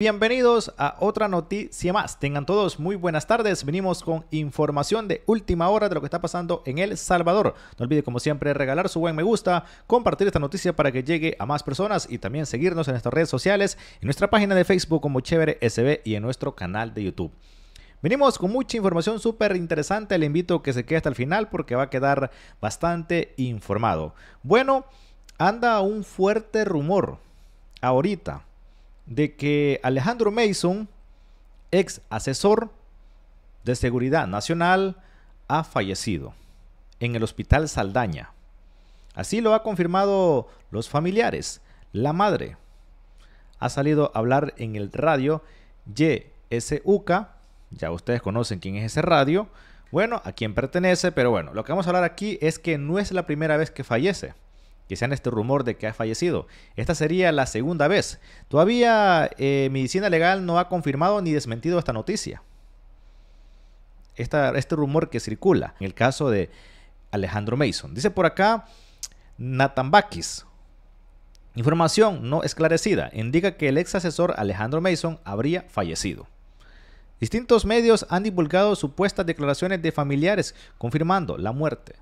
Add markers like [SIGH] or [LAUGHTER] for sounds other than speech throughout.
Bienvenidos a otra noticia más. Tengan todos muy buenas tardes. Venimos con información de última hora de lo que está pasando en El Salvador. No olvide, como siempre, regalar su buen me gusta, compartir esta noticia para que llegue a más personas y también seguirnos en nuestras redes sociales, en nuestra página de Facebook como Chévere SB y en nuestro canal de YouTube. Venimos con mucha información súper interesante. Le invito a que se quede hasta el final porque va a quedar bastante informado. Bueno, anda un fuerte rumor ahorita de que Alejandro Mason, ex asesor de Seguridad Nacional, ha fallecido en el Hospital Saldaña. Así lo ha confirmado los familiares. La madre ha salido a hablar en el radio YSUK. Ya ustedes conocen quién es ese radio. Bueno, a quién pertenece, pero bueno, lo que vamos a hablar aquí es que no es la primera vez que fallece que sean este rumor de que ha fallecido. Esta sería la segunda vez. Todavía eh, Medicina Legal no ha confirmado ni desmentido esta noticia. este rumor que circula en el caso de Alejandro Mason. Dice por acá Natambakis. Información no esclarecida indica que el ex asesor Alejandro Mason habría fallecido. Distintos medios han divulgado supuestas declaraciones de familiares confirmando la muerte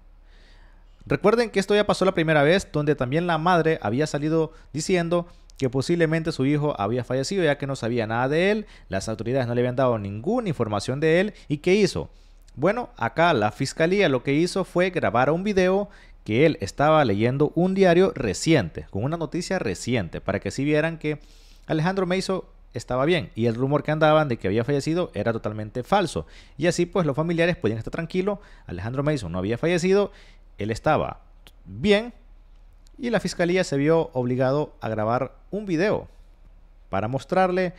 Recuerden que esto ya pasó la primera vez, donde también la madre había salido diciendo que posiblemente su hijo había fallecido ya que no sabía nada de él, las autoridades no le habían dado ninguna información de él y ¿qué hizo? Bueno, acá la fiscalía lo que hizo fue grabar un video que él estaba leyendo un diario reciente, con una noticia reciente, para que si vieran que Alejandro Meiso estaba bien y el rumor que andaban de que había fallecido era totalmente falso. Y así pues los familiares podían estar tranquilos, Alejandro Meiso no había fallecido él estaba bien y la fiscalía se vio obligado a grabar un video para mostrarle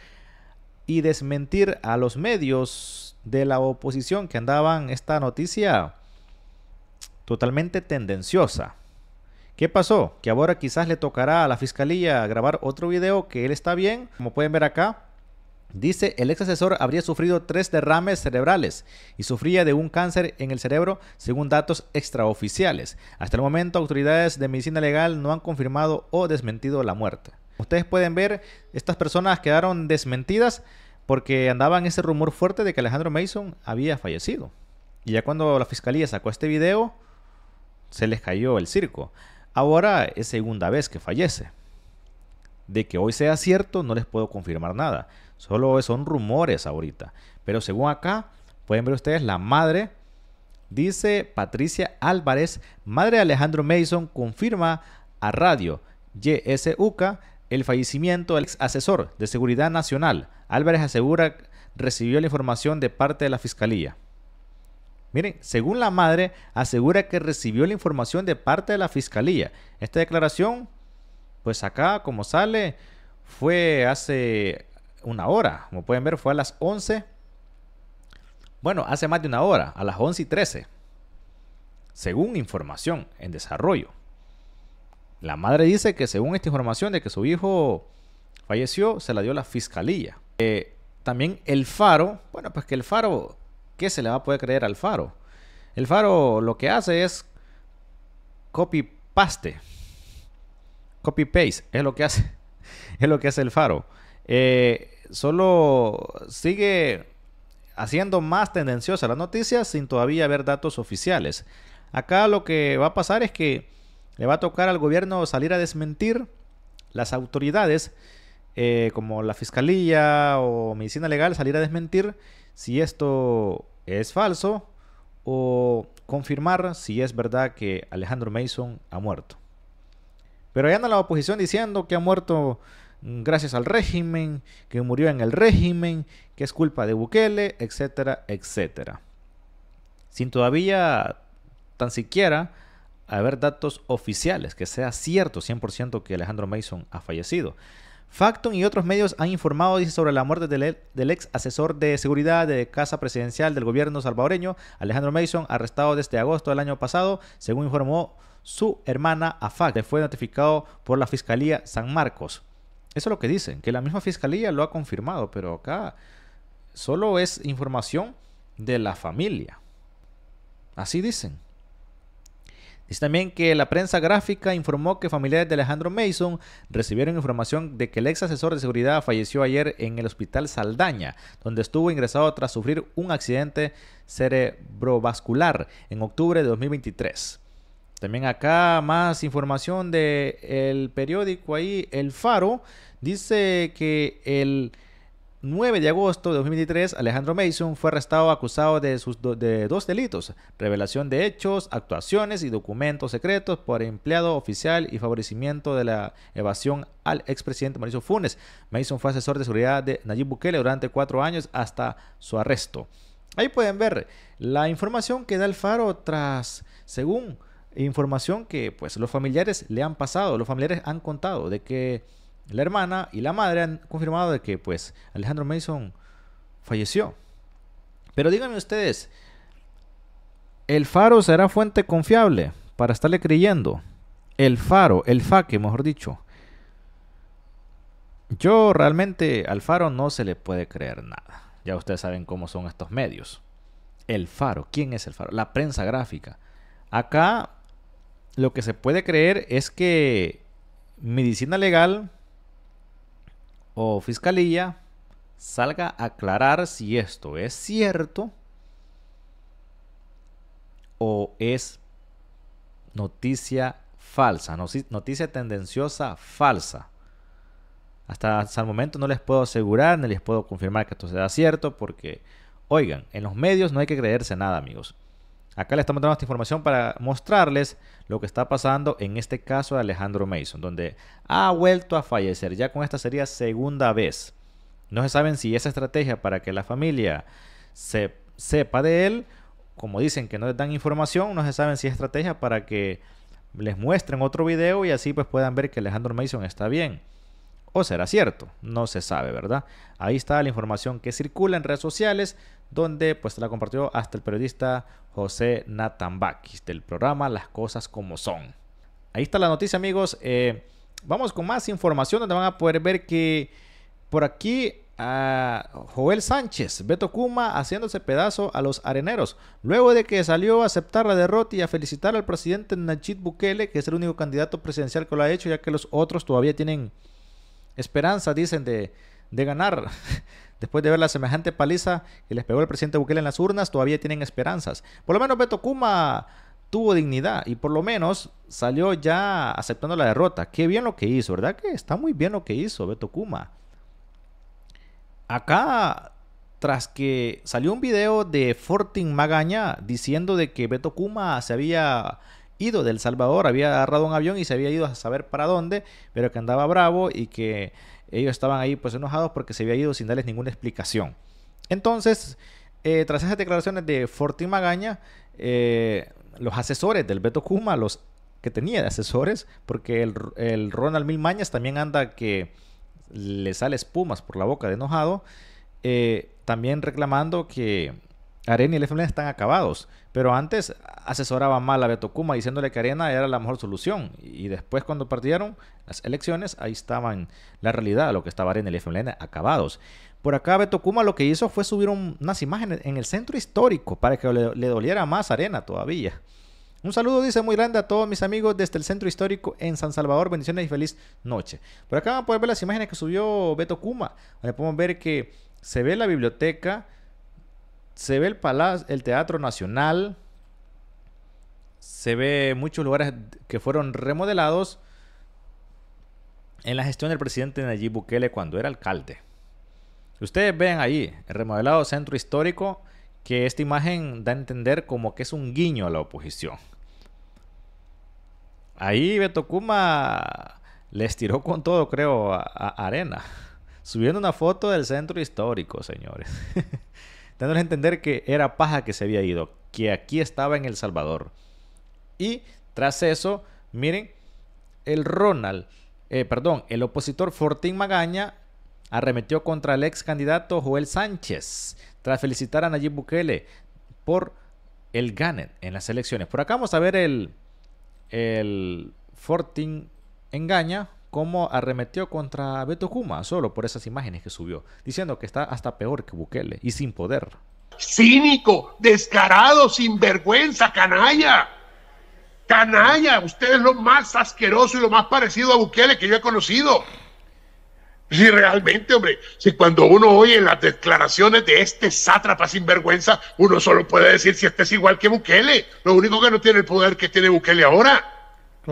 y desmentir a los medios de la oposición que andaban esta noticia totalmente tendenciosa. ¿Qué pasó? Que ahora quizás le tocará a la fiscalía grabar otro video que él está bien, como pueden ver acá, Dice, el ex asesor habría sufrido tres derrames cerebrales y sufría de un cáncer en el cerebro según datos extraoficiales. Hasta el momento, autoridades de medicina legal no han confirmado o desmentido la muerte. Ustedes pueden ver, estas personas quedaron desmentidas porque andaban ese rumor fuerte de que Alejandro Mason había fallecido. Y ya cuando la fiscalía sacó este video, se les cayó el circo. Ahora es segunda vez que fallece. De que hoy sea cierto, no les puedo confirmar nada. Solo son rumores ahorita. Pero según acá, pueden ver ustedes, la madre, dice Patricia Álvarez, madre de Alejandro Mason, confirma a radio YSUCA el fallecimiento del ex asesor de Seguridad Nacional. Álvarez asegura recibió la información de parte de la Fiscalía. Miren, según la madre, asegura que recibió la información de parte de la Fiscalía. Esta declaración, pues acá, como sale, fue hace una hora. Como pueden ver, fue a las 11. Bueno, hace más de una hora, a las 11 y 13. Según información en desarrollo. La madre dice que según esta información de que su hijo falleció, se la dio la fiscalía. Eh, también el faro, bueno, pues que el faro, ¿qué se le va a poder creer al faro? El faro lo que hace es copy paste. Copy paste es lo que hace. [LAUGHS] Es lo que hace el faro. Eh, solo sigue haciendo más tendenciosa la noticia sin todavía haber datos oficiales. Acá lo que va a pasar es que le va a tocar al gobierno salir a desmentir las autoridades, eh, como la fiscalía o medicina legal, salir a desmentir si esto es falso o confirmar si es verdad que Alejandro Mason ha muerto. Pero allá anda la oposición diciendo que ha muerto gracias al régimen, que murió en el régimen, que es culpa de Bukele, etcétera, etcétera. Sin todavía tan siquiera haber datos oficiales que sea cierto 100% que Alejandro Mason ha fallecido. Factum y otros medios han informado dice, sobre la muerte e-, del, ex asesor de seguridad de Casa Presidencial del gobierno salvadoreño, Alejandro Mason, arrestado desde agosto del año pasado, según informó su hermana que Fue notificado por la Fiscalía San Marcos. Eso es lo que dicen, que la misma fiscalía lo ha confirmado, pero acá solo es información de la familia. Así dicen. Dice también que la prensa gráfica informó que familiares de Alejandro Mason recibieron información de que el ex asesor de seguridad falleció ayer en el hospital Saldaña, donde estuvo ingresado tras sufrir un accidente cerebrovascular en octubre de 2023. También acá más información del periódico ahí, El Faro. Dice que el 9 de agosto de 2023, Alejandro Mason fue arrestado acusado de, sus de dos delitos, revelación de hechos, actuaciones y documentos secretos por empleado oficial y favorecimiento de la evasión al expresidente Mauricio Funes. Mason fue asesor de seguridad de Nayib Bukele durante cuatro años hasta su arresto. Ahí pueden ver la información que da el Faro tras, según información que pues los familiares le han pasado, los familiares han contado de que la hermana y la madre han confirmado de que pues Alejandro Mason falleció. Pero díganme ustedes, ¿el faro será fuente confiable para estarle creyendo? El faro, el faque, mejor dicho. Yo realmente al faro no se le puede creer nada. Ya ustedes saben cómo son estos medios. El faro, ¿quién es el faro? La prensa gráfica. Acá lo que se puede creer es que medicina legal o fiscalía salga a aclarar si esto es cierto o es noticia falsa, noticia tendenciosa falsa. Hasta, el momento no les puedo asegurar ni les puedo confirmar que esto sea cierto porque, oigan, en los medios no hay que creerse nada, amigos. Acá le estamos dando esta información para mostrarles lo que está pasando en este caso de Alejandro Mason, donde ha vuelto a fallecer. Ya con esta sería segunda vez. No se saben si esa estrategia para que la familia se sepa de él, como dicen que no le dan información, no se saben si es estrategia para que les muestren otro video y así pues puedan ver que Alejandro Mason está bien. ¿O será cierto? No se sabe, ¿verdad? Ahí está la información que circula en redes sociales, donde pues la compartió hasta el periodista José Natambakis del programa Las Cosas Como Son. Ahí está la noticia, amigos. Eh, vamos con más información donde van a poder ver que por aquí a Joel Sánchez, Beto Kuma haciéndose pedazo a los areneros, luego de que salió a aceptar la derrota y a felicitar al presidente Nachit Bukele, que es el único candidato presidencial que lo ha hecho, ya que los otros todavía tienen esperanza, dicen, de, ganar. [LAUGHS] Después de ver la semejante paliza que les pegó el presidente Bukele en las urnas, todavía tienen esperanzas. Por lo menos Beto Kuma tuvo dignidad y por lo menos salió ya aceptando la derrota. Qué bien lo que hizo, ¿verdad? Que está muy bien lo que hizo Beto Kuma. Acá, tras que salió un video de Fortin Magaña diciendo de que Beto Kuma se había ido del Salvador, había agarrado un avión y se había ido a saber para dónde, pero que andaba bravo y que ellos estaban ahí pues enojados porque se había ido sin darles ninguna explicación. Entonces, eh, tras esas declaraciones de y Magaña, eh, los asesores del Beto Kuma, los que tenía de asesores, porque el, Ronald Ronald Milmañas también anda que le sale espumas por la boca de enojado, eh, también reclamando que Arena y el FMLN están acabados, pero antes asesoraba mal a Beto Kuma diciéndole que Arena era la mejor solución. Y después cuando partieron las elecciones, ahí estaban la realidad, lo que estaba Arena y el FMLN acabados. Por acá Beto Kuma lo que hizo fue subir unas imágenes en el centro histórico para que le, doliera más Arena todavía. Un saludo, dice muy grande a todos mis amigos desde el centro histórico en San Salvador. Bendiciones y feliz noche. Por acá van a poder ver las imágenes que subió Beto Kuma, podemos ver que se ve la biblioteca, se ve el palacio, el Teatro Nacional, se ve muchos lugares que fueron remodelados en la gestión del presidente Nayib Bukele cuando era alcalde. Ustedes ven ahí el remodelado centro histórico que esta imagen da a entender como que es un guiño a la oposición. Ahí Beto Kuma les tiró con todo, creo, a Arena. [LAUGHS] Subiendo una foto del centro histórico, señores. [LAUGHS] Tenemos que entender que era paja que se había ido, que aquí estaba en El Salvador. Y tras eso, miren, el Ronald, eh, perdón, el opositor Fortín Magaña arremetió contra el ex candidato Joel Sánchez tras felicitar a Nayib Bukele por el GANET en las elecciones. Por acá vamos a ver el, el Fortín Engaña cómo arremetió contra Beto Kuma solo por esas imágenes que subió, diciendo que está hasta peor que Bukele y sin poder. Cínico, descarado, sinvergüenza, canalla. Canalla, usted es lo más asqueroso y lo más parecido a Bukele que yo he conocido. Si realmente, hombre, si cuando uno oye las declaraciones de este sátrapa sinvergüenza, uno solo puede decir si este es igual que Bukele. Lo único que no tiene el poder que tiene Bukele ahora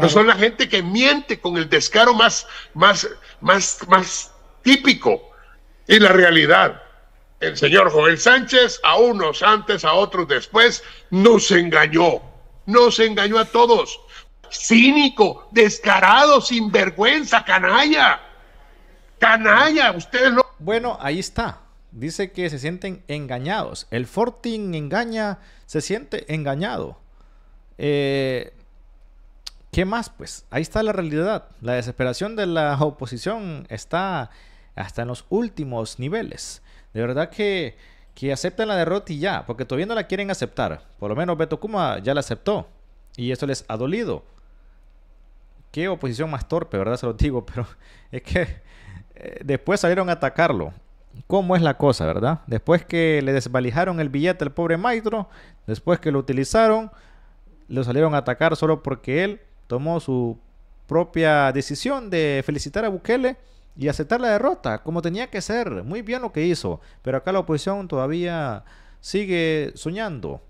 son la gente que miente con el descaro más, más, más, más típico y la realidad. El señor Joel Sánchez, a unos antes, a otros después, nos engañó. Nos engañó a todos. Cínico, descarado, sinvergüenza, canalla. Canalla, ustedes no. Bueno, ahí está. Dice que se sienten engañados. El Fortin engaña, se siente engañado. Eh, ¿Qué más? Pues ahí está la realidad. La desesperación de la [LAUGHS] oposición está hasta en los últimos niveles. De verdad que, que acepten la derrota y ya, porque todavía no la quieren aceptar. Por lo menos Beto Kuma ya la aceptó y eso les ha dolido. Qué oposición más torpe, ¿verdad? [LAUGHS] Se lo digo, pero es que eh, después salieron a atacarlo. ¿Cómo es la cosa, verdad? Después que le desvalijaron el billete al pobre Maestro, después que lo utilizaron, lo salieron a atacar solo porque él tomó su propia decisión de felicitar a Bukele y aceptar la derrota, como tenía que ser. Muy bien lo que hizo, pero acá la oposición todavía sigue soñando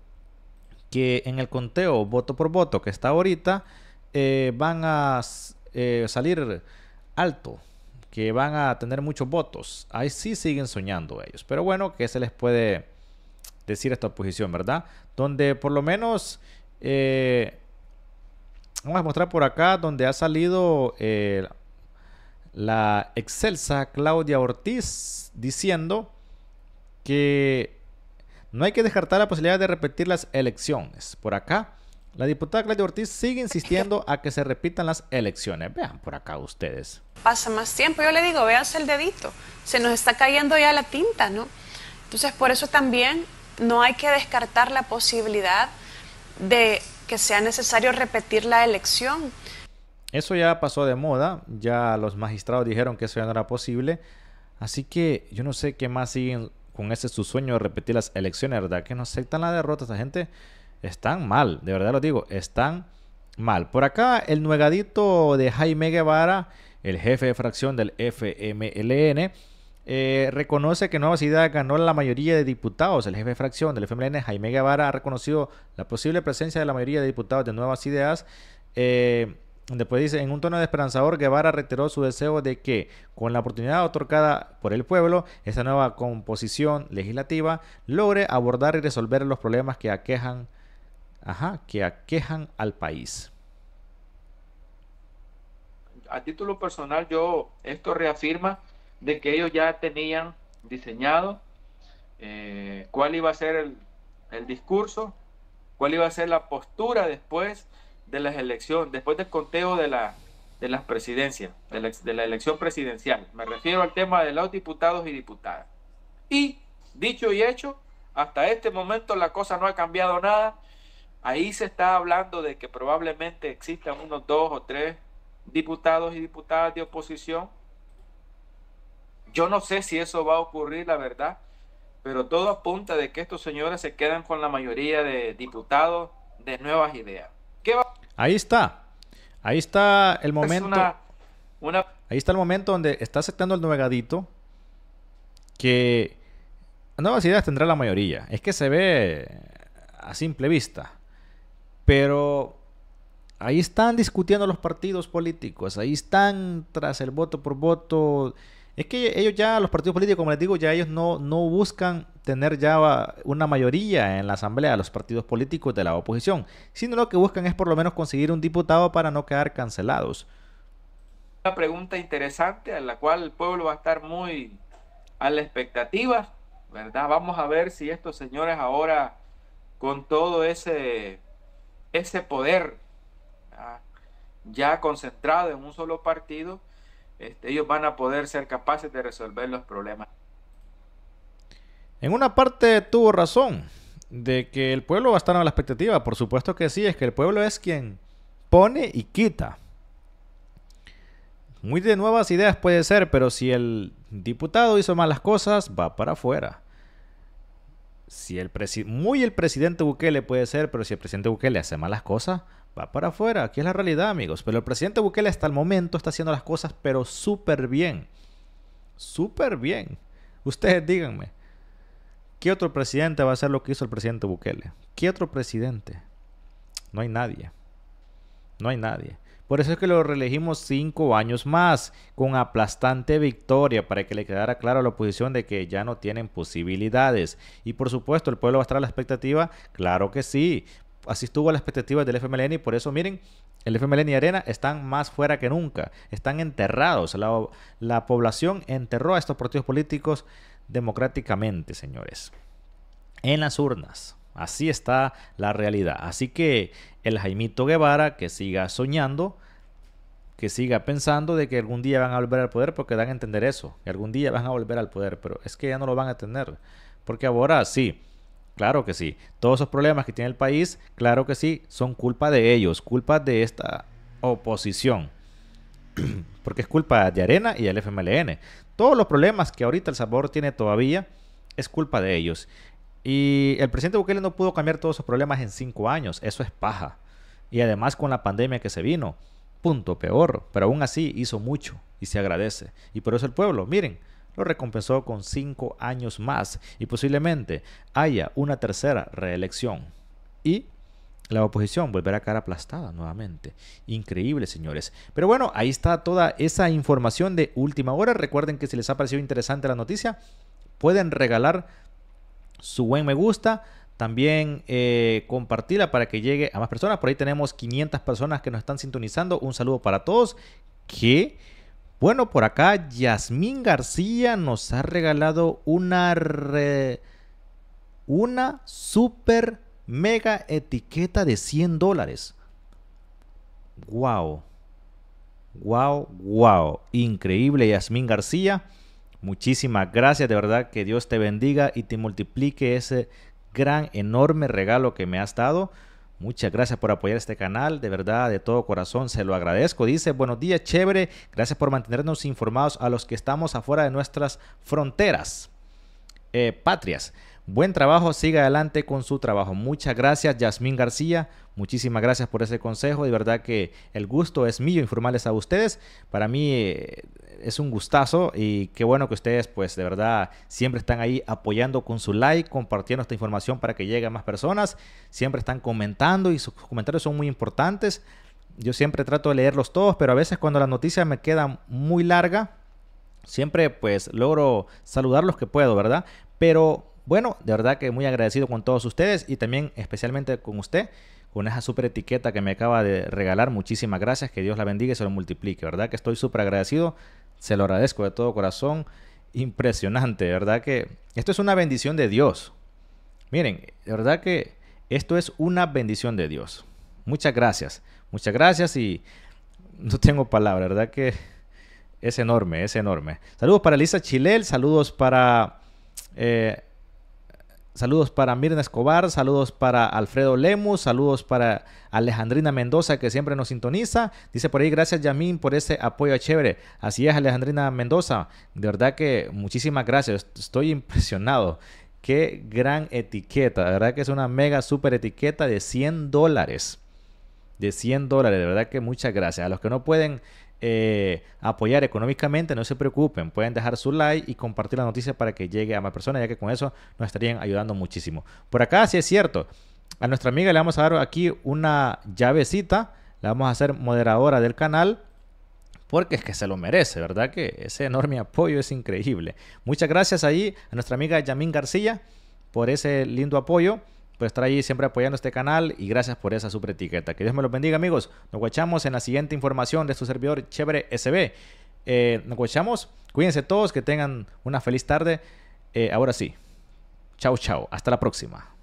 que en el conteo voto por voto que está ahorita eh, van a eh, salir alto, que van a tener muchos votos. Ahí sí siguen soñando ellos, pero bueno, que se les puede decir esta oposición, ¿verdad? Donde por lo menos... Eh, Vamos a mostrar por acá donde ha salido eh, la excelsa Claudia Ortiz diciendo que no hay que descartar la posibilidad de repetir las elecciones. Por acá, la diputada Claudia Ortiz sigue insistiendo a que se repitan las elecciones. Vean por acá ustedes. Pasa más tiempo, yo le digo, veas el dedito, se nos está cayendo ya la tinta, ¿no? Entonces, por eso también no hay que descartar la posibilidad de que sea necesario repetir la elección. Eso ya pasó de moda, ya los magistrados dijeron que eso ya no era posible, así que yo no sé qué más siguen con ese su sueño de repetir las elecciones, ¿verdad? Que no aceptan la derrota, esta gente están mal, de verdad lo digo, están mal. Por acá el nuegadito de Jaime Guevara, el jefe de fracción del FMLN, eh, reconoce que Nueva Ideas ganó la mayoría de diputados. El jefe de fracción del FMLN, Jaime Guevara, ha reconocido la posible presencia de la mayoría de diputados de Nuevas Ideas. Eh, después dice, en un tono de esperanzador, Guevara reiteró su deseo de que, con la oportunidad otorgada por el pueblo, esta nueva composición legislativa logre abordar y resolver los problemas que aquejan, ajá, que aquejan al país a título personal yo esto reafirma de que ellos ya tenían diseñado eh, cuál iba a ser el, discurso, cuál iba a ser la postura después de las elecciones, después del conteo de, la, de las presidencias, de la, de la elección presidencial. Me refiero al tema de los diputados y diputadas. Y dicho y hecho, hasta este momento la cosa no ha cambiado nada. Ahí se está hablando de que probablemente existan unos dos o tres diputados y diputadas de oposición yo no sé si eso va a ocurrir, la verdad, pero todo apunta de que estos señores se quedan con la mayoría de diputados de nuevas ideas. Ahí está. Ahí está el momento. Ahí está el momento donde está aceptando el nuegadito. que nuevas ideas tendrá la mayoría. Es que se ve a simple vista. Pero ahí están discutiendo los partidos políticos, ahí están tras el voto por voto es que ellos ya, los partidos políticos, como les digo, ya ellos no, no buscan tener ya una mayoría en la asamblea de los partidos políticos de la oposición, sino lo que buscan es por lo menos conseguir un diputado para no quedar cancelados. Una pregunta interesante a la cual el pueblo va a estar muy a la expectativa, ¿verdad? Vamos a ver si estos señores ahora con todo ese, ese poder ya concentrado en un solo partido, este, ellos van a poder ser capaces de resolver los problemas. En una parte tuvo razón de que el pueblo va a estar a la expectativa, por supuesto que sí, es que el pueblo es quien pone y quita. Muy de nuevas ideas puede ser, pero si el diputado hizo malas cosas, va para afuera. Si el muy el presidente Bukele puede ser, pero si el presidente Bukele hace malas cosas, va para afuera. Aquí es la realidad, amigos. Pero el presidente Bukele hasta el momento está haciendo las cosas, pero súper bien. Súper bien. Ustedes díganme, ¿qué otro presidente va a hacer lo que hizo el presidente Bukele? ¿Qué otro presidente? No hay nadie. No hay nadie. Por eso es que lo reelegimos cinco años más, con aplastante victoria, para que le quedara claro a la oposición de que ya no tienen posibilidades. Y por supuesto, ¿el pueblo va a estar a la expectativa? Claro que sí, así estuvo la expectativa del FMLN y por eso miren, el FMLN y Arena están más fuera que nunca, están enterrados, la, población enterró a estos partidos políticos democráticamente, señores, en las urnas. Así está la realidad. Así que el Jaimito Guevara que siga soñando, que siga pensando de que algún día van a volver al poder porque dan a entender eso, que algún día van a volver al poder, pero es que ya no lo van a tener, porque ahora sí Claro que sí. Todos esos problemas que tiene el país, claro que sí, son culpa de ellos, culpa de esta oposición. [CLEARS THROAT] Porque es culpa de Arena y del FMLN. Todos los problemas que ahorita El Salvador tiene todavía es culpa de ellos. Y el presidente Bukele no pudo cambiar todos esos problemas en cinco años. Eso es paja. Y además con la pandemia que se vino. Punto peor. Pero aún así hizo mucho y se agradece. Y por eso el pueblo, miren, lo recompensó con cinco años más y posiblemente haya una tercera reelección. Y la oposición volverá a quedar aplastada nuevamente. Increíble, señores. Pero bueno, ahí está toda esa información de última hora. Recuerden que si les ha parecido interesante la noticia, pueden regalar su buen me gusta. También eh, compartirla para que llegue a más personas. Por ahí tenemos 500 personas que nos están sintonizando. Un saludo para todos. Que bueno, por acá Yasmín García nos ha regalado una una super mega etiqueta de 100 dólares. Wow. Wow, wow. Increíble Yasmín García. Muchísimas gracias, de verdad que Dios te bendiga y te multiplique ese gran, enorme regalo que me has dado. Muchas gracias por apoyar este canal, de verdad, de todo corazón, se lo agradezco. Dice, buenos días, chévere, gracias por mantenernos informados a los que estamos afuera de nuestras fronteras, eh, patrias. Buen trabajo, siga adelante con su trabajo. Muchas gracias, Yasmín García. Muchísimas gracias por ese consejo. De verdad que el gusto es mío informarles a ustedes. Para mí eh, es un gustazo y qué bueno que ustedes, pues de verdad, siempre están ahí apoyando con su like, compartiendo esta información para que llegue a más personas. Siempre están comentando y sus comentarios son muy importantes. Yo siempre trato de leerlos todos, pero a veces cuando las noticias me quedan muy larga, siempre pues logro saludar los que puedo, ¿verdad? Pero bueno, de verdad que muy agradecido con todos ustedes y también especialmente con usted, con esa super etiqueta que me acaba de regalar. Muchísimas gracias, que Dios la bendiga y se lo multiplique, ¿verdad? Que estoy súper agradecido, se lo agradezco de todo corazón. Impresionante, ¿verdad? Que esto es una bendición de Dios. Miren, de verdad que esto es una bendición de Dios. Muchas gracias, muchas gracias y no tengo palabra, ¿verdad? Que es enorme, es enorme. Saludos para Lisa Chilel, saludos para... Eh, Saludos para Mirna Escobar, saludos para Alfredo Lemus, saludos para Alejandrina Mendoza que siempre nos sintoniza. Dice por ahí, gracias Yamín por ese apoyo chévere. Así es, Alejandrina Mendoza. De verdad que muchísimas gracias. Estoy impresionado. Qué gran etiqueta. De verdad que es una mega super etiqueta de 100 dólares. De 100 dólares. De verdad que muchas gracias. A los que no pueden eh, apoyar económicamente, no se preocupen, pueden dejar su like y compartir la noticia para que llegue a más personas, ya que con eso nos estarían ayudando muchísimo. Por acá, sí es cierto, a nuestra amiga le vamos a dar aquí una llavecita, la vamos a hacer moderadora del canal porque es que se lo merece, ¿verdad? Que ese enorme apoyo es increíble. Muchas gracias ahí a nuestra amiga Yamín García por ese lindo apoyo por estar ahí siempre apoyando este canal y gracias por esa super etiqueta. Que Dios me los bendiga, amigos. Nos guachamos en la siguiente información de su servidor Chévere SB. Eh, nos guachamos. Cuídense todos, que tengan una feliz tarde. Eh, ahora sí. Chao, chao. Hasta la próxima.